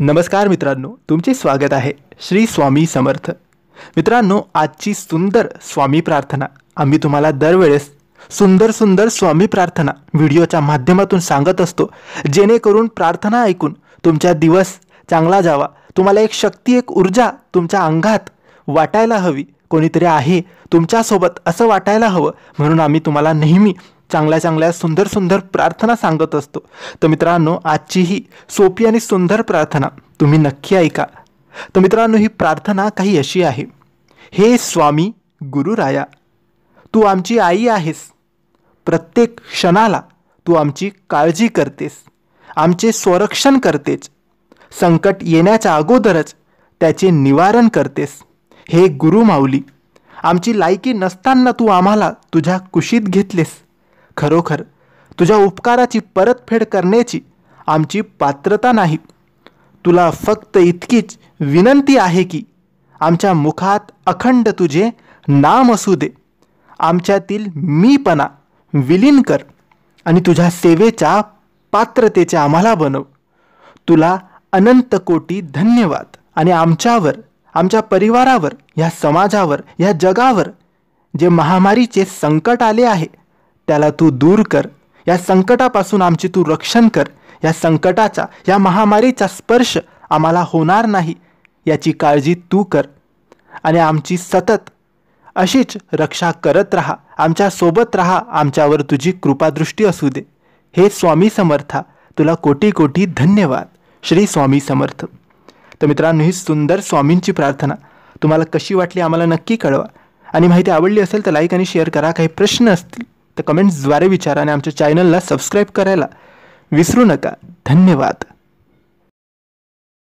नमस्कार मित्रांनो तुमचे स्वागत आहे श्री स्वामी समर्थ मित्रांनो आजची सुंदर स्वामी प्रार्थना आम्ही तुम्हाला दरवेळेस सुंदर सुंदर स्वामी प्रार्थना व्हिडिओच्या माध्यमातून सांगत असतो जेणेकरून प्रार्थना ऐकून तुमचा दिवस चांगला जावा तुम्हाला एक शक्ती एक ऊर्जा तुमच्या अंगात वाटायला हवी कोणीतरी आहे तुमच्यासोबत असं वाटायला हवं म्हणून आम्ही तुम्हाला नेहमी चांगल्या चांगल्या सुंदर सुंदर प्रार्थना सांगत असतो तर मित्रांनो आजची ही सोपी आणि सुंदर प्रार्थना तुम्ही नक्की ऐका तर मित्रांनो ही प्रार्थना काही अशी आहे हे स्वामी गुरुराया तू आमची आई आहेस प्रत्येक क्षणाला तू आमची काळजी करतेस आमचे संरक्षण करतेच संकट येण्याच्या अगोदरच त्याचे निवारण करतेस हे गुरुमाऊली आमची लायकी नसताना तू आम्हाला तुझ्या कुशीत घेतलेस खरोखर तुझ्या उपकाराची परतफेड करण्याची आमची पात्रता नाही तुला फक्त इतकीच विनंती आहे की आमच्या मुखात अखंड तुझे नाम असू दे आमच्यातील मीपणा विलीन कर आणि तुझ्या सेवेच्या पात्रतेचे आम्हाला बनव तुला अनंत कोटी धन्यवाद आणि आमच्यावर आमच्या परिवारावर या समाजावर या जगावर जे महामारीचे संकट आले आहे त्याला तू दूर कर या संकटापासून आमची तू रक्षण कर या संकटाचा या महामारीचा स्पर्श आम्हाला होणार नाही याची काळजी तू कर आणि आमची सतत अशीच रक्षा करत राहा आमच्या सोबत राहा आमच्यावर तुझी कृपादृष्टी असू दे हे स्वामी समर्था तुला कोटी कोटी धन्यवाद श्री स्वामी समर्थ तर मित्रांनो ही सुंदर स्वामींची प्रार्थना तुम्हाला कशी वाटली आम्हाला नक्की कळवा आणि माहिती आवडली असेल तर लाईक आणि शेअर करा काही प्रश्न असतील तर कमेंट्सद्वारे विचारा आणि आमच्या चॅनलला सबस्क्राईब करायला विसरू नका धन्यवाद